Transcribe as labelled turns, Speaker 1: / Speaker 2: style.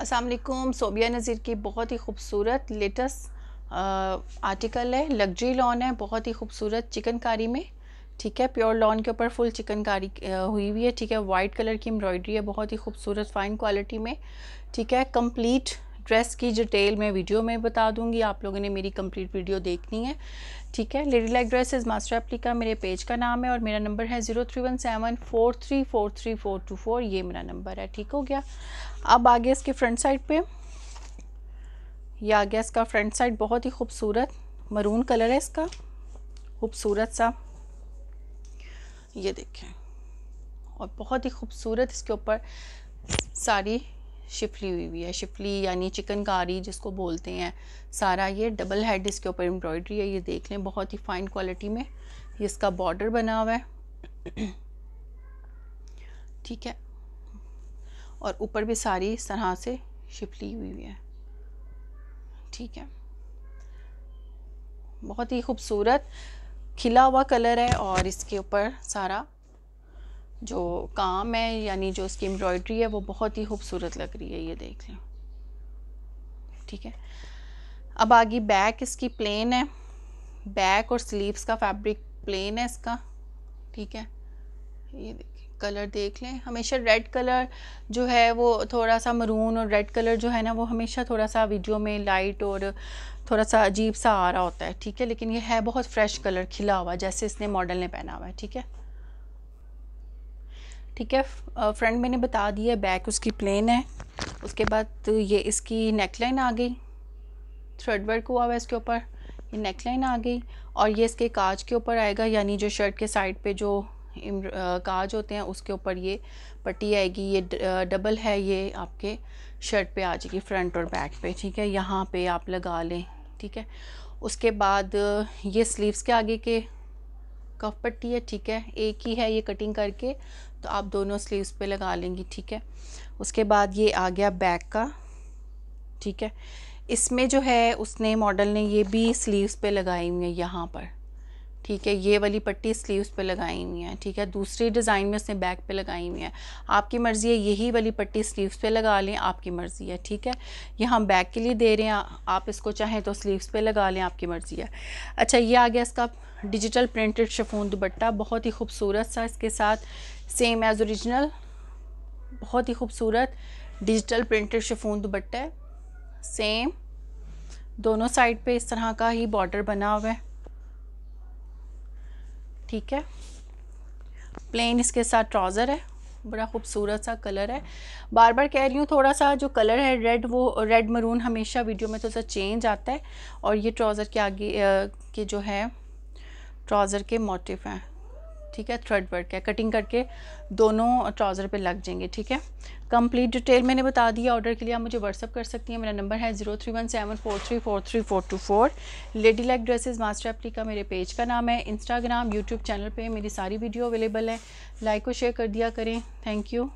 Speaker 1: असलकुम सोबिया नज़ीर की बहुत ही खूबसूरत लेटेस्ट आर्टिकल है लग्जरी लॉन है बहुत ही खूबसूरत चिकनकारी में ठीक है प्योर लॉन के ऊपर फुल चिकनकारी हुई हुई है ठीक है वाइट कलर की एम्ब्रॉयडरी है बहुत ही खूबसूरत फ़ाइन क्वालिटी में ठीक है कंप्लीट ड्रेस की डिटेल मैं वीडियो में बता दूंगी आप लोगों ने मेरी कंप्लीट वीडियो देखनी है ठीक है lady like dress is master एप्लिका मेरे पेज का नाम है और मेरा नंबर है zero three one seven four three four three four two four ये मेरा नंबर है ठीक हो गया अब आ गया इसके फ्रंट साइड पे यह आ गया इसका फ्रंट साइड बहुत ही खूबसूरत मरून कलर है इसका खूबसूरत सा ये देखें और बहुत ही खूबसूरत इसके ऊपर साड़ी शिफली हुई हुई है शिफली यानी चिकनकारी जिसको बोलते हैं सारा ये डबल हेड इसके ऊपर एम्ब्रॉयडरी है ये देख लें बहुत ही फाइन क्वालिटी में ये इसका बॉर्डर बना हुआ है ठीक है और ऊपर भी सारी इस तरह से शिफली हुई हुई है ठीक है बहुत ही खूबसूरत खिला हुआ कलर है और इसके ऊपर सारा जो काम है यानी जो उसकी एम्ब्रॉयड्री है वो बहुत ही खूबसूरत लग रही है ये देख लें ठीक है अब आगे बैक इसकी प्लेन है बैक और स्लीव्स का फैब्रिक प्लेन है इसका ठीक है ये देखिए कलर देख लें हमेशा रेड कलर जो है वो थोड़ा सा मरून और रेड कलर जो है ना वो हमेशा थोड़ा सा वीडियो में लाइट और थोड़ा सा अजीब सा आ रहा होता है ठीक है लेकिन ये है बहुत फ्रेश कलर खिला हुआ जैसे इसने मॉडल ने पहना हुआ है ठीक है ठीक है फ्रंट मैंने बता दिया बैक उसकी प्लेन है उसके बाद ये इसकी नेकलाइन आ गई थ्रेड वर्क हुआ हुआ है इसके ऊपर ये नेकलाइन आ गई और ये इसके काज के ऊपर आएगा यानी जो शर्ट के साइड पे जो काज होते हैं उसके ऊपर ये पट्टी आएगी ये डबल है ये आपके शर्ट पे आ जाएगी फ्रंट और बैक पे ठीक है यहाँ पे आप लगा लें ठीक है उसके बाद ये स्लीव्स के आगे के कफ पट्टी है ठीक है एक ही है ये कटिंग करके तो आप दोनों स्लीव्स पे लगा लेंगी ठीक है उसके बाद ये आ गया बैक का ठीक है इसमें जो है उसने मॉडल ने ये भी स्लीव्स पे लगाई हुई है यहाँ पर ठीक है ये वाली पट्टी स्लीव्स पे लगाई हुई है ठीक है दूसरी डिज़ाइन में उसने बैक पे लगाई हुई है आपकी मर्ज़ी है यही वाली पट्टी स्लीव्स पे लगा लें आपकी मर्ज़ी है ठीक है ये हम बैक के लिए दे रहे हैं आप इसको चाहें तो स्लीव्स पे लगा लें आपकी मर्ज़ी है अच्छा ये आ गया इसका डिजिटल प्रिंटेड शफोन दुपट्टा बहुत ही खूबसूरत सा इसके साथ सेम एज़ ओरिजिनल बहुत ही खूबसूरत डिजिटल प्रिंटेड शफोन दुपट्टा है सेम दोनों साइड पे इस तरह का ही बॉर्डर बना हुआ है ठीक है प्लेन इसके साथ ट्राउज़र है बड़ा खूबसूरत सा कलर है बार बार कह रही हूँ थोड़ा सा जो कलर है रेड वो रेड मरून हमेशा वीडियो में थोड़ा तो सा चेंज आता है और ये ट्राउज़र के आगे के जो है ट्राउज़र के मोटिफ हैं ठीक है थ्रेड वर्क है कटिंग करके दोनों ट्राउज़र पे लग जाएंगे ठीक है कंप्लीट डिटेल मैंने बता दिया ऑर्डर के लिए आप मुझे व्हाट्सअप कर सकती हैं मेरा नंबर है zero three one seven four three four three four two four lady like dresses master एप्ली का मेरे पेज का नाम है इंस्टाग्राम यूट्यूब चैनल पे मेरी सारी वीडियो अवेलेबल है लाइक और शेयर कर दिया करें थैंक यू